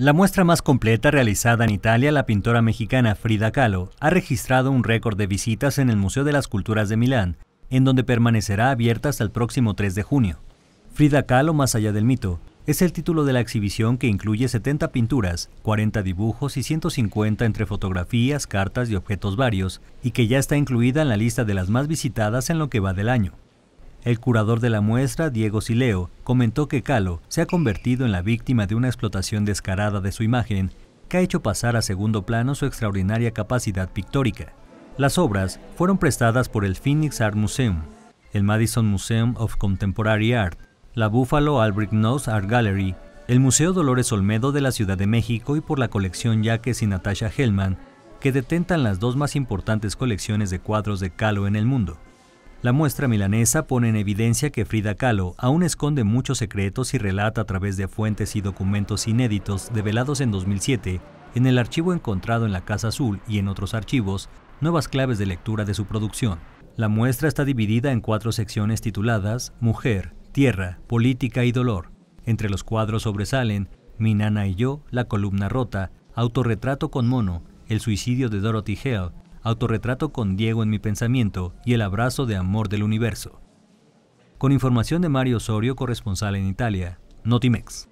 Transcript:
La muestra más completa realizada en Italia, la pintora mexicana Frida Kahlo, ha registrado un récord de visitas en el Museo de las Culturas de Milán, en donde permanecerá abierta hasta el próximo 3 de junio. Frida Kahlo, más allá del mito, es el título de la exhibición que incluye 70 pinturas, 40 dibujos y 150 entre fotografías, cartas y objetos varios, y que ya está incluida en la lista de las más visitadas en lo que va del año. El curador de la muestra, Diego Sileo, comentó que Calo se ha convertido en la víctima de una explotación descarada de su imagen que ha hecho pasar a segundo plano su extraordinaria capacidad pictórica. Las obras fueron prestadas por el Phoenix Art Museum, el Madison Museum of Contemporary Art, la Buffalo Albrecht Knox Art Gallery, el Museo Dolores Olmedo de la Ciudad de México y por la colección Yaques y Natasha Hellman, que detentan las dos más importantes colecciones de cuadros de Calo en el mundo. La muestra milanesa pone en evidencia que Frida Kahlo aún esconde muchos secretos y relata a través de fuentes y documentos inéditos develados en 2007 en el archivo encontrado en la Casa Azul y en otros archivos, nuevas claves de lectura de su producción. La muestra está dividida en cuatro secciones tituladas Mujer, Tierra, Política y Dolor. Entre los cuadros sobresalen Mi nana y yo, La columna rota, Autorretrato con mono, El suicidio de Dorothy Hale, Autorretrato con Diego en mi pensamiento y El abrazo de amor del universo. Con información de Mario Osorio, corresponsal en Italia, Notimex.